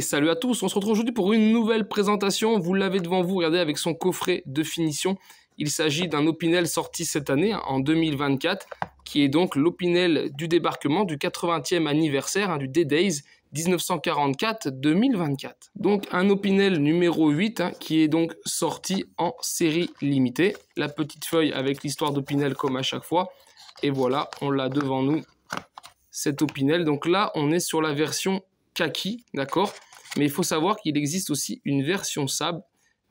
salut à tous, on se retrouve aujourd'hui pour une nouvelle présentation. Vous l'avez devant vous, regardez, avec son coffret de finition. Il s'agit d'un Opinel sorti cette année, en 2024, qui est donc l'Opinel du débarquement du 80e anniversaire hein, du D-Days 1944-2024. Donc un Opinel numéro 8 hein, qui est donc sorti en série limitée. La petite feuille avec l'histoire d'Opinel comme à chaque fois. Et voilà, on l'a devant nous, cet Opinel. Donc là, on est sur la version kaki, d'accord Mais il faut savoir qu'il existe aussi une version sable,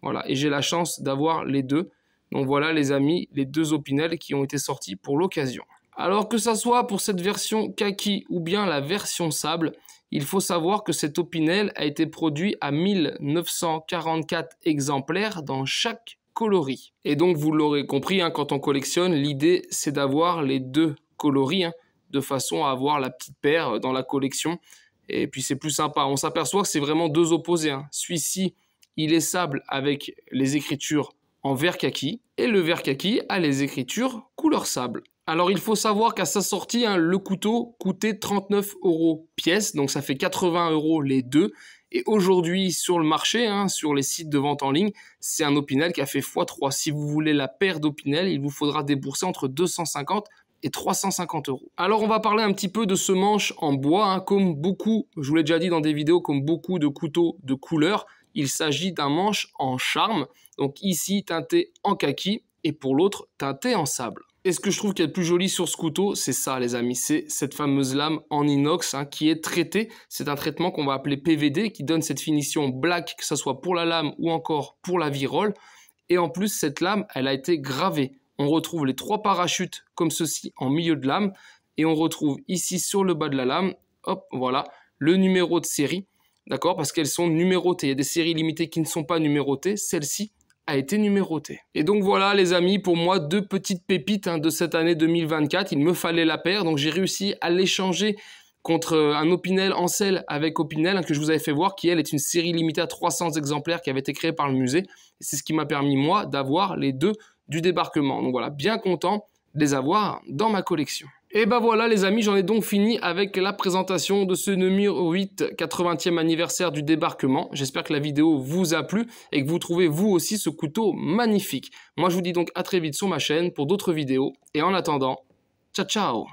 voilà, et j'ai la chance d'avoir les deux. Donc voilà les amis, les deux Opinel qui ont été sortis pour l'occasion. Alors que ça soit pour cette version kaki ou bien la version sable, il faut savoir que cet opinel a été produit à 1944 exemplaires dans chaque coloris. Et donc vous l'aurez compris, hein, quand on collectionne, l'idée c'est d'avoir les deux coloris hein, de façon à avoir la petite paire dans la collection. Et puis c'est plus sympa. On s'aperçoit que c'est vraiment deux opposés. Hein. Celui-ci, il est sable avec les écritures en vert kaki et le vert kaki a les écritures couleur sable. Alors il faut savoir qu'à sa sortie, hein, le couteau coûtait 39 euros pièce, donc ça fait 80 euros les deux. Et aujourd'hui sur le marché, hein, sur les sites de vente en ligne, c'est un Opinel qui a fait x3. Si vous voulez la paire d'Opinel, il vous faudra débourser entre 250 et 350 euros. Alors on va parler un petit peu de ce manche en bois, hein. comme beaucoup, je vous l'ai déjà dit dans des vidéos, comme beaucoup de couteaux de couleur, il s'agit d'un manche en charme, donc ici teinté en kaki et pour l'autre teinté en sable. Et ce que je trouve y est le plus joli sur ce couteau, c'est ça les amis, c'est cette fameuse lame en inox hein, qui est traitée. C'est un traitement qu'on va appeler PVD qui donne cette finition black, que ce soit pour la lame ou encore pour la virole. Et en plus, cette lame, elle a été gravée on retrouve les trois parachutes comme ceci en milieu de lame et on retrouve ici sur le bas de la lame, hop, voilà, le numéro de série, d'accord Parce qu'elles sont numérotées. Il y a des séries limitées qui ne sont pas numérotées. Celle-ci a été numérotée. Et donc voilà les amis, pour moi, deux petites pépites hein, de cette année 2024. Il me fallait la paire, donc j'ai réussi à l'échanger contre euh, un Opinel en selle avec Opinel hein, que je vous avais fait voir, qui elle est une série limitée à 300 exemplaires qui avait été créée par le musée. C'est ce qui m'a permis moi d'avoir les deux du débarquement. Donc voilà, bien content de les avoir dans ma collection. Et ben voilà les amis, j'en ai donc fini avec la présentation de ce numéro 8 80e anniversaire du débarquement. J'espère que la vidéo vous a plu et que vous trouvez vous aussi ce couteau magnifique. Moi je vous dis donc à très vite sur ma chaîne pour d'autres vidéos et en attendant, ciao ciao